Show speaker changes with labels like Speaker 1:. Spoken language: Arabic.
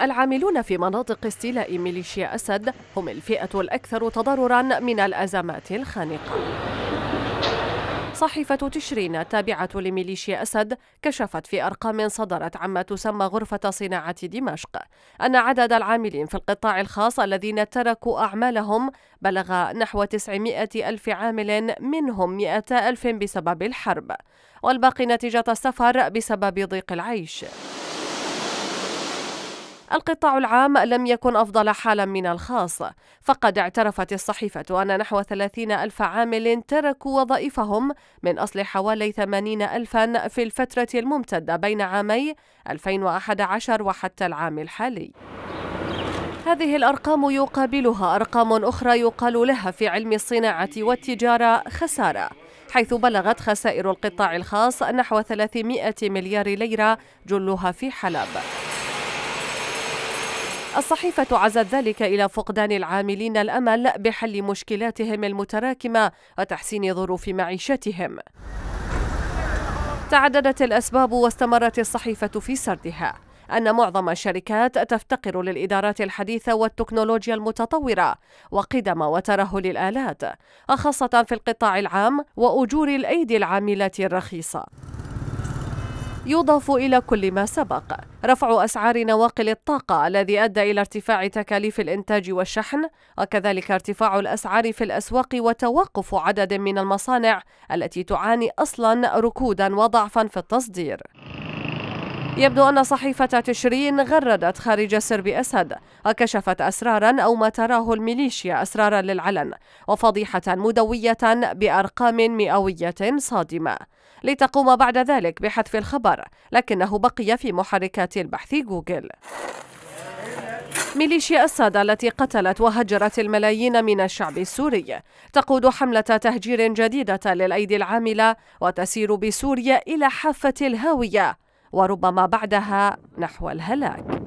Speaker 1: العاملون في مناطق استيلاء ميليشيا أسد هم الفئة الأكثر تضرراً من الأزمات الخانقة صحيفة تشرين التابعة لميليشيا أسد كشفت في أرقام صدرت عما تسمى غرفة صناعة دمشق أن عدد العاملين في القطاع الخاص الذين تركوا أعمالهم بلغ نحو 900 ألف عامل منهم 200 ألف بسبب الحرب والباقي نتيجة السفر بسبب ضيق العيش القطاع العام لم يكن أفضل حالا من الخاص فقد اعترفت الصحيفة أن نحو 30 ألف عامل تركوا وظائفهم من أصل حوالي 80 ألفا في الفترة الممتدة بين عامي 2011 وحتى العام الحالي هذه الأرقام يقابلها أرقام أخرى يقال لها في علم الصناعة والتجارة خسارة حيث بلغت خسائر القطاع الخاص نحو 300 مليار ليرة جلها في حلب الصحيفة عزت ذلك إلى فقدان العاملين الأمل بحل مشكلاتهم المتراكمة وتحسين ظروف معيشتهم تعددت الأسباب واستمرت الصحيفة في سردها أن معظم الشركات تفتقر للإدارات الحديثة والتكنولوجيا المتطورة وقدم وترهل الآلات خاصة في القطاع العام وأجور الأيدي العاملة الرخيصة يضاف إلى كل ما سبق رفع أسعار نواقل الطاقة الذي أدى إلى ارتفاع تكاليف الإنتاج والشحن وكذلك ارتفاع الأسعار في الأسواق وتوقف عدد من المصانع التي تعاني أصلا ركودا وضعفا في التصدير يبدو أن صحيفة تشرين غردت خارج سرب أسد وكشفت أسرارا أو ما تراه الميليشيا أسرارا للعلن وفضيحة مدوية بأرقام مئوية صادمة لتقوم بعد ذلك بحذف الخبر لكنه بقي في محركات البحث جوجل ميليشيا أسد التي قتلت وهجرت الملايين من الشعب السوري تقود حملة تهجير جديدة للأيدي العاملة وتسير بسوريا إلى حافة الهاوية وربما بعدها نحو الهلاك